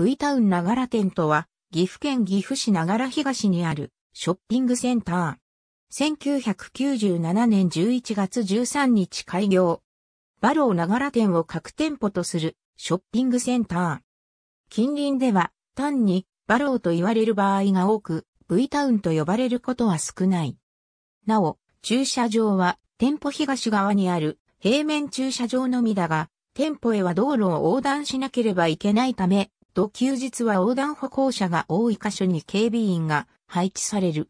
V タウンながら店とは、岐阜県岐阜市ながら東にあるショッピングセンター。1997年11月13日開業。バローながら店を各店舗とするショッピングセンター。近隣では単にバローと言われる場合が多く、V タウンと呼ばれることは少ない。なお、駐車場は店舗東側にある平面駐車場のみだが、店舗へは道路を横断しなければいけないため、と休日は横断歩行者が多い箇所に警備員が配置される。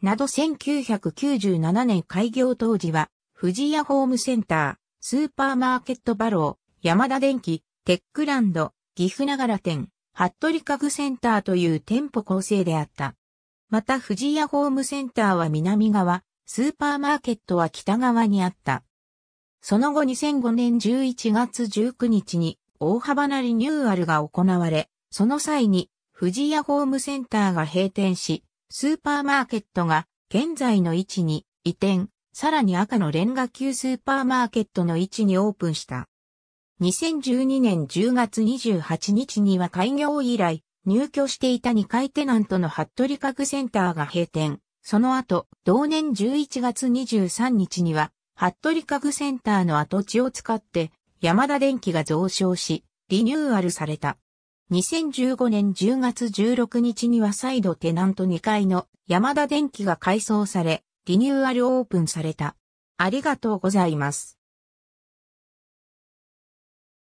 など1997年開業当時は、富屋ホームセンター、スーパーマーケットバロー、山田電機、テックランド、岐阜ながら店、服部家具センターという店舗構成であった。また富屋ホームセンターは南側、スーパーマーケットは北側にあった。その後2005年11月19日に大幅なリニューアルが行われ、その際に、富士屋ホームセンターが閉店し、スーパーマーケットが現在の位置に移転、さらに赤のレンガ級スーパーマーケットの位置にオープンした。2012年10月28日には開業以来、入居していた2階テナントの服部家具センターが閉店。その後、同年11月23日には、服部家具センターの跡地を使って、山田電機が増床し、リニューアルされた。2015年10月16日には再度テナント2階の山田電機が改装され、リニューアルオープンされた。ありがとうございます。